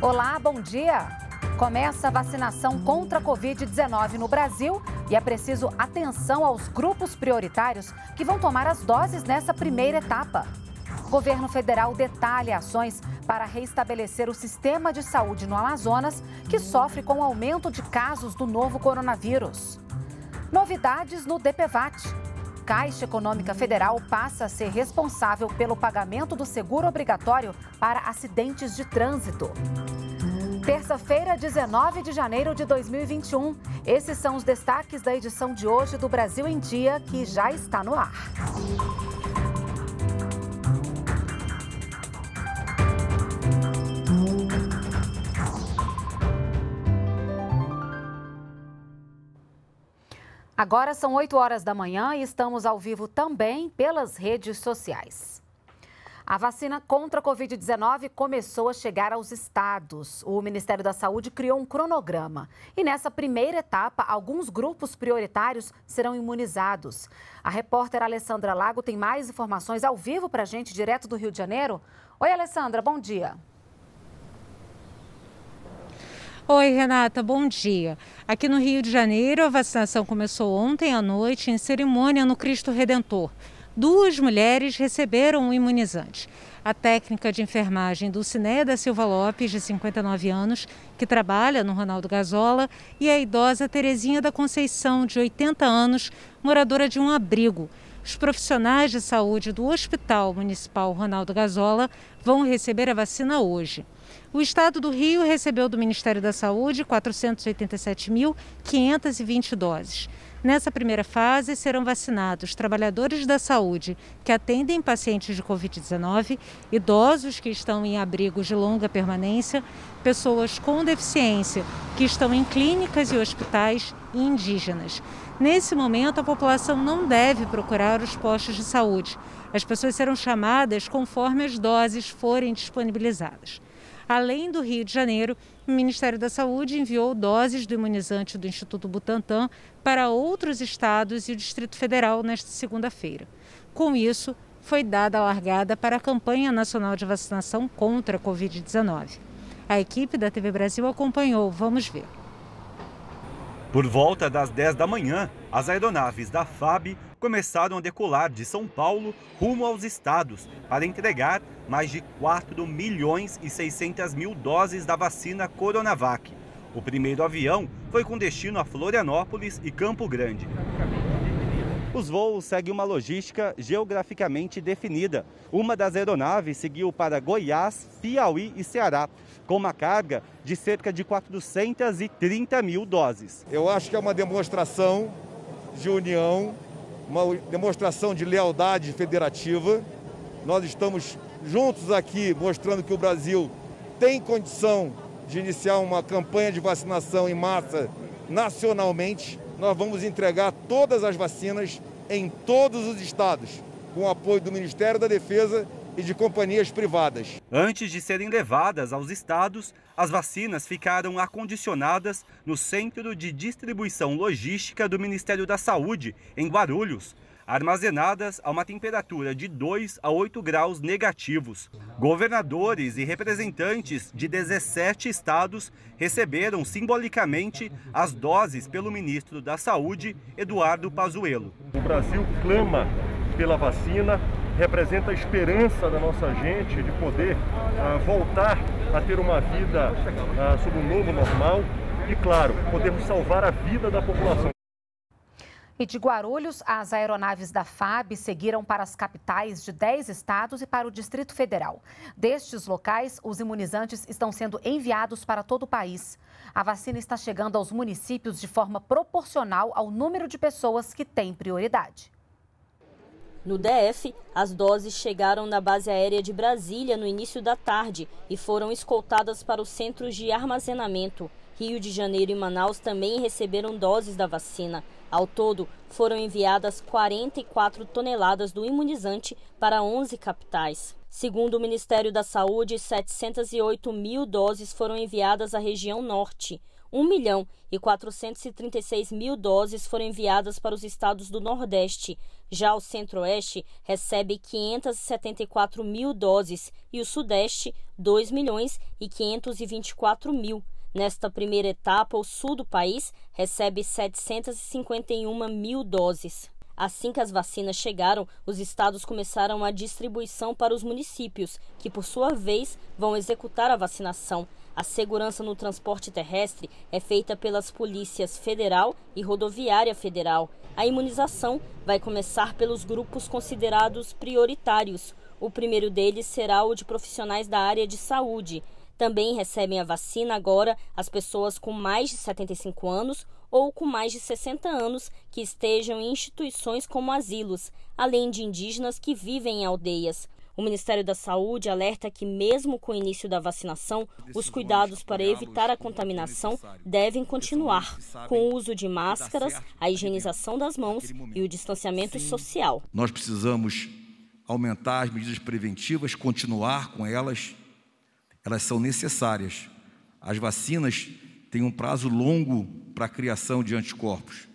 Olá, bom dia. Começa a vacinação contra a Covid-19 no Brasil e é preciso atenção aos grupos prioritários que vão tomar as doses nessa primeira etapa. O governo federal detalha ações para reestabelecer o sistema de saúde no Amazonas, que sofre com o aumento de casos do novo coronavírus. Novidades no DPVAT. Caixa Econômica Federal passa a ser responsável pelo pagamento do seguro obrigatório para acidentes de trânsito. Terça-feira, 19 de janeiro de 2021. Esses são os destaques da edição de hoje do Brasil em Dia, que já está no ar. Agora são 8 horas da manhã e estamos ao vivo também pelas redes sociais. A vacina contra a Covid-19 começou a chegar aos estados. O Ministério da Saúde criou um cronograma. E nessa primeira etapa, alguns grupos prioritários serão imunizados. A repórter Alessandra Lago tem mais informações ao vivo para a gente, direto do Rio de Janeiro. Oi, Alessandra, bom dia. Oi, Renata, bom dia. Aqui no Rio de Janeiro, a vacinação começou ontem à noite em cerimônia no Cristo Redentor. Duas mulheres receberam o imunizante. A técnica de enfermagem do da Silva Lopes, de 59 anos, que trabalha no Ronaldo Gazola, e a idosa Terezinha da Conceição, de 80 anos, moradora de um abrigo. Os profissionais de saúde do Hospital Municipal Ronaldo Gazola vão receber a vacina hoje. O estado do Rio recebeu do Ministério da Saúde 487.520 doses. Nessa primeira fase, serão vacinados trabalhadores da saúde que atendem pacientes de Covid-19, idosos que estão em abrigos de longa permanência, pessoas com deficiência que estão em clínicas e hospitais e indígenas. Nesse momento, a população não deve procurar os postos de saúde. As pessoas serão chamadas conforme as doses forem disponibilizadas. Além do Rio de Janeiro, o Ministério da Saúde enviou doses do imunizante do Instituto Butantan para outros estados e o Distrito Federal nesta segunda-feira. Com isso, foi dada a largada para a campanha nacional de vacinação contra a Covid-19. A equipe da TV Brasil acompanhou. Vamos ver. Por volta das 10 da manhã, as aeronaves da FAB começaram a decolar de São Paulo rumo aos estados para entregar mais de 4 milhões e 600 mil doses da vacina Coronavac. O primeiro avião foi com destino a Florianópolis e Campo Grande. Os voos seguem uma logística geograficamente definida. Uma das aeronaves seguiu para Goiás, Piauí e Ceará, com uma carga de cerca de 430 mil doses. Eu acho que é uma demonstração de união, uma demonstração de lealdade federativa. Nós estamos juntos aqui mostrando que o Brasil tem condição de iniciar uma campanha de vacinação em massa nacionalmente nós vamos entregar todas as vacinas em todos os estados, com o apoio do Ministério da Defesa e de companhias privadas. Antes de serem levadas aos estados, as vacinas ficaram acondicionadas no Centro de Distribuição Logística do Ministério da Saúde, em Guarulhos armazenadas a uma temperatura de 2 a 8 graus negativos. Governadores e representantes de 17 estados receberam simbolicamente as doses pelo ministro da Saúde, Eduardo Pazuello. O Brasil clama pela vacina, representa a esperança da nossa gente de poder ah, voltar a ter uma vida ah, sob um novo normal e, claro, podemos salvar a vida da população. E de Guarulhos, as aeronaves da FAB seguiram para as capitais de 10 estados e para o Distrito Federal. Destes locais, os imunizantes estão sendo enviados para todo o país. A vacina está chegando aos municípios de forma proporcional ao número de pessoas que têm prioridade. No DF, as doses chegaram na base aérea de Brasília no início da tarde e foram escoltadas para os centros de armazenamento. Rio de Janeiro e Manaus também receberam doses da vacina. Ao todo, foram enviadas 44 toneladas do imunizante para 11 capitais. Segundo o Ministério da Saúde, 708 mil doses foram enviadas à região norte. 1 milhão e 436 mil doses foram enviadas para os estados do Nordeste. Já o Centro-Oeste recebe 574 mil doses e o Sudeste, 2 milhões e 524 mil. Nesta primeira etapa, o sul do país recebe 751 mil doses. Assim que as vacinas chegaram, os estados começaram a distribuição para os municípios, que por sua vez vão executar a vacinação. A segurança no transporte terrestre é feita pelas polícias federal e rodoviária federal. A imunização vai começar pelos grupos considerados prioritários. O primeiro deles será o de profissionais da área de saúde. Também recebem a vacina agora as pessoas com mais de 75 anos ou com mais de 60 anos que estejam em instituições como asilos, além de indígenas que vivem em aldeias. O Ministério da Saúde alerta que, mesmo com o início da vacinação, os cuidados para evitar a contaminação devem continuar, com o uso de máscaras, a higienização das mãos e o distanciamento social. Nós precisamos aumentar as medidas preventivas, continuar com elas elas são necessárias. As vacinas têm um prazo longo para a criação de anticorpos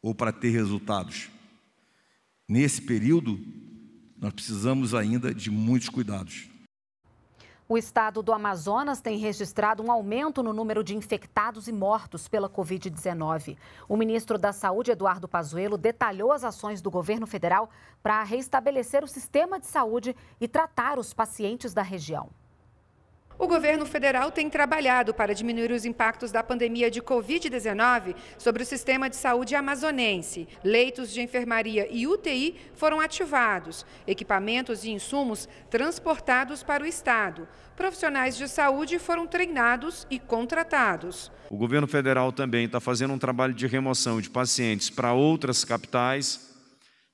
ou para ter resultados. Nesse período, nós precisamos ainda de muitos cuidados. O estado do Amazonas tem registrado um aumento no número de infectados e mortos pela Covid-19. O ministro da Saúde, Eduardo Pazuello, detalhou as ações do governo federal para restabelecer o sistema de saúde e tratar os pacientes da região. O governo federal tem trabalhado para diminuir os impactos da pandemia de Covid-19 sobre o sistema de saúde amazonense. Leitos de enfermaria e UTI foram ativados, equipamentos e insumos transportados para o Estado. Profissionais de saúde foram treinados e contratados. O governo federal também está fazendo um trabalho de remoção de pacientes para outras capitais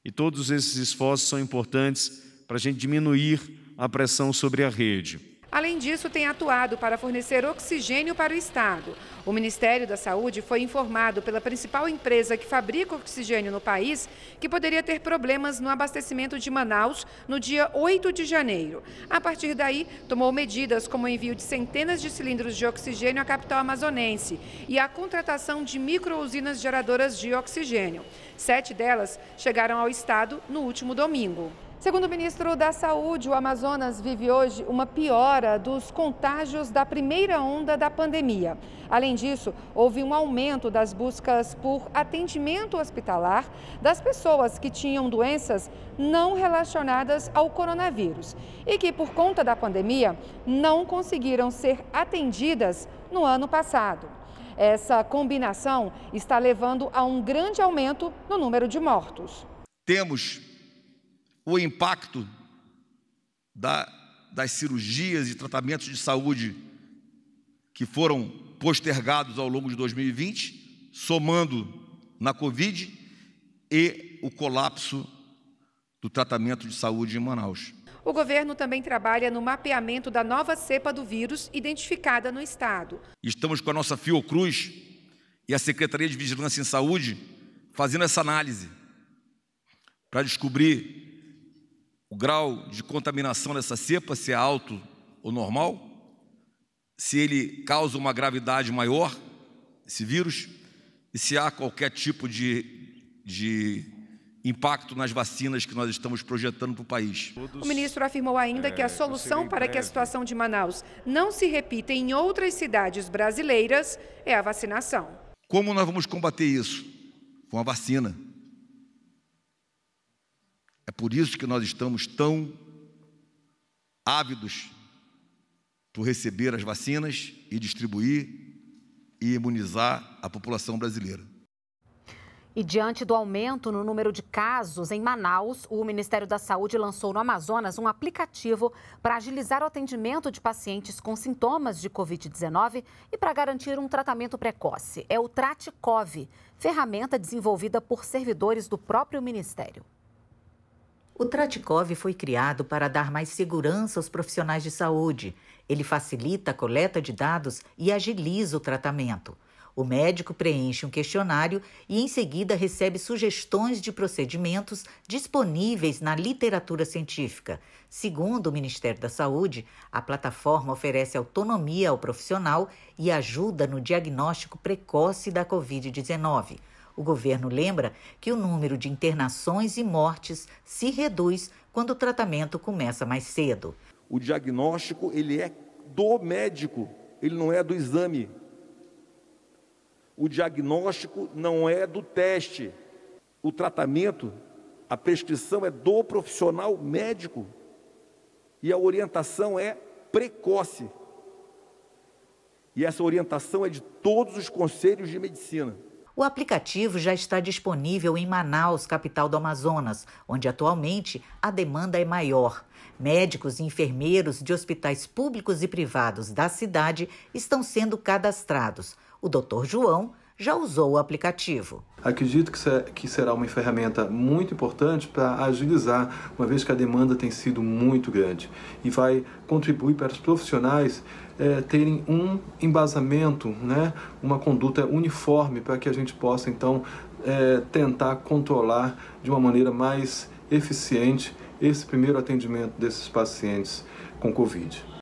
e todos esses esforços são importantes para a gente diminuir a pressão sobre a rede. Além disso, tem atuado para fornecer oxigênio para o Estado. O Ministério da Saúde foi informado pela principal empresa que fabrica oxigênio no país que poderia ter problemas no abastecimento de Manaus no dia 8 de janeiro. A partir daí, tomou medidas como o envio de centenas de cilindros de oxigênio à capital amazonense e a contratação de micro-usinas geradoras de oxigênio. Sete delas chegaram ao Estado no último domingo. Segundo o ministro da Saúde, o Amazonas vive hoje uma piora dos contágios da primeira onda da pandemia. Além disso, houve um aumento das buscas por atendimento hospitalar das pessoas que tinham doenças não relacionadas ao coronavírus e que, por conta da pandemia, não conseguiram ser atendidas no ano passado. Essa combinação está levando a um grande aumento no número de mortos. Temos o impacto da, das cirurgias e tratamentos de saúde que foram postergados ao longo de 2020, somando na Covid e o colapso do tratamento de saúde em Manaus. O governo também trabalha no mapeamento da nova cepa do vírus identificada no estado. Estamos com a nossa Fiocruz e a Secretaria de Vigilância em Saúde fazendo essa análise para descobrir o grau de contaminação dessa cepa, se é alto ou normal, se ele causa uma gravidade maior, esse vírus, e se há qualquer tipo de, de impacto nas vacinas que nós estamos projetando para o país. O ministro afirmou ainda é, que a é, solução para que a situação de Manaus não se repita em outras cidades brasileiras é a vacinação. Como nós vamos combater isso? Com a vacina por isso que nós estamos tão ávidos por receber as vacinas e distribuir e imunizar a população brasileira. E diante do aumento no número de casos em Manaus, o Ministério da Saúde lançou no Amazonas um aplicativo para agilizar o atendimento de pacientes com sintomas de Covid-19 e para garantir um tratamento precoce. É o TratCov, ferramenta desenvolvida por servidores do próprio Ministério. O Tratikov foi criado para dar mais segurança aos profissionais de saúde. Ele facilita a coleta de dados e agiliza o tratamento. O médico preenche um questionário e, em seguida, recebe sugestões de procedimentos disponíveis na literatura científica. Segundo o Ministério da Saúde, a plataforma oferece autonomia ao profissional e ajuda no diagnóstico precoce da Covid-19. O governo lembra que o número de internações e mortes se reduz quando o tratamento começa mais cedo. O diagnóstico ele é do médico, ele não é do exame. O diagnóstico não é do teste. O tratamento, a prescrição é do profissional médico e a orientação é precoce. E essa orientação é de todos os conselhos de medicina. O aplicativo já está disponível em Manaus, capital do Amazonas, onde atualmente a demanda é maior. Médicos e enfermeiros de hospitais públicos e privados da cidade estão sendo cadastrados. O Dr. João já usou o aplicativo. Acredito que, será uma ferramenta muito importante para agilizar, uma vez que a demanda tem sido muito grande e vai contribuir para os profissionais é, terem um embasamento, né, uma conduta uniforme para que a gente possa então é, tentar controlar de uma maneira mais eficiente esse primeiro atendimento desses pacientes com Covid.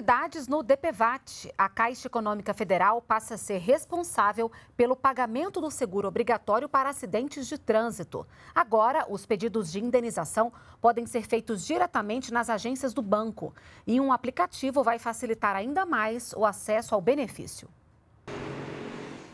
Novidades no DPVAT. A Caixa Econômica Federal passa a ser responsável pelo pagamento do seguro obrigatório para acidentes de trânsito. Agora, os pedidos de indenização podem ser feitos diretamente nas agências do banco. E um aplicativo vai facilitar ainda mais o acesso ao benefício.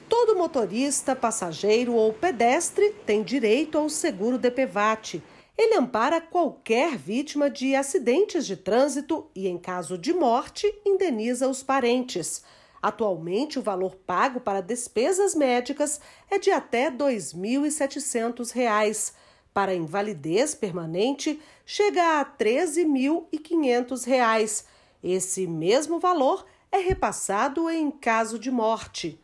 Todo motorista, passageiro ou pedestre tem direito ao seguro DPVAT ele ampara qualquer vítima de acidentes de trânsito e, em caso de morte, indeniza os parentes. Atualmente, o valor pago para despesas médicas é de até R$ 2.700. Para invalidez permanente, chega a R$ 13.500. Esse mesmo valor é repassado em caso de morte.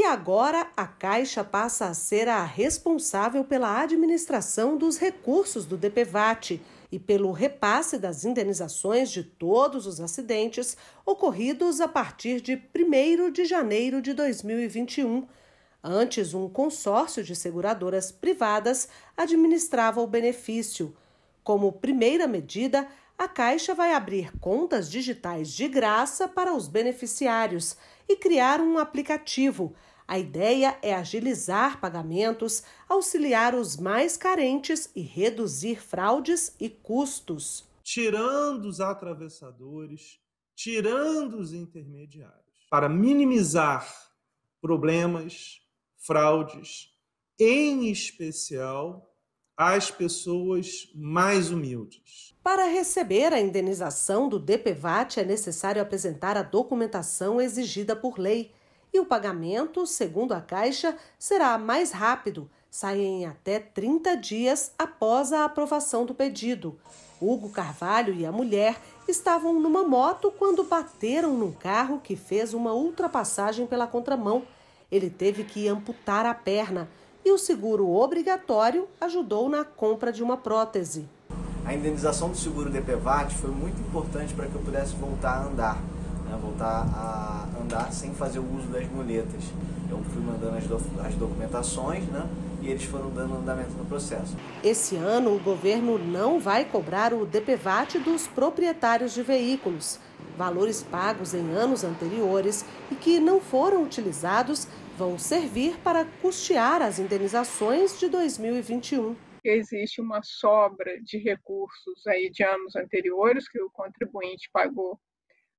E agora a Caixa passa a ser a responsável pela administração dos recursos do DPVAT e pelo repasse das indenizações de todos os acidentes ocorridos a partir de 1 de janeiro de 2021. Antes, um consórcio de seguradoras privadas administrava o benefício. Como primeira medida, a Caixa vai abrir contas digitais de graça para os beneficiários e criar um aplicativo. A ideia é agilizar pagamentos, auxiliar os mais carentes e reduzir fraudes e custos. Tirando os atravessadores, tirando os intermediários, para minimizar problemas, fraudes, em especial as pessoas mais humildes. Para receber a indenização do DPVAT é necessário apresentar a documentação exigida por lei e o pagamento, segundo a Caixa, será mais rápido, sai em até 30 dias após a aprovação do pedido. Hugo Carvalho e a mulher estavam numa moto quando bateram num carro que fez uma ultrapassagem pela contramão. Ele teve que amputar a perna e o seguro obrigatório ajudou na compra de uma prótese a indenização do seguro DPVAT foi muito importante para que eu pudesse voltar a andar, né? voltar a andar sem fazer o uso das muletas. Eu fui mandando as, do, as documentações, né? E eles foram dando andamento no processo. Esse ano, o governo não vai cobrar o DPVAT dos proprietários de veículos. Valores pagos em anos anteriores e que não foram utilizados vão servir para custear as indenizações de 2021 porque existe uma sobra de recursos aí de anos anteriores que o contribuinte pagou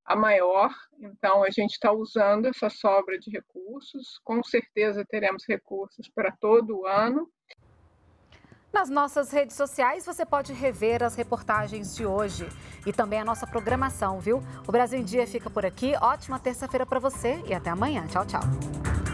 a maior, então a gente está usando essa sobra de recursos, com certeza teremos recursos para todo o ano. Nas nossas redes sociais você pode rever as reportagens de hoje e também a nossa programação, viu? O Brasil em Dia fica por aqui. Ótima terça-feira para você e até amanhã. Tchau, tchau.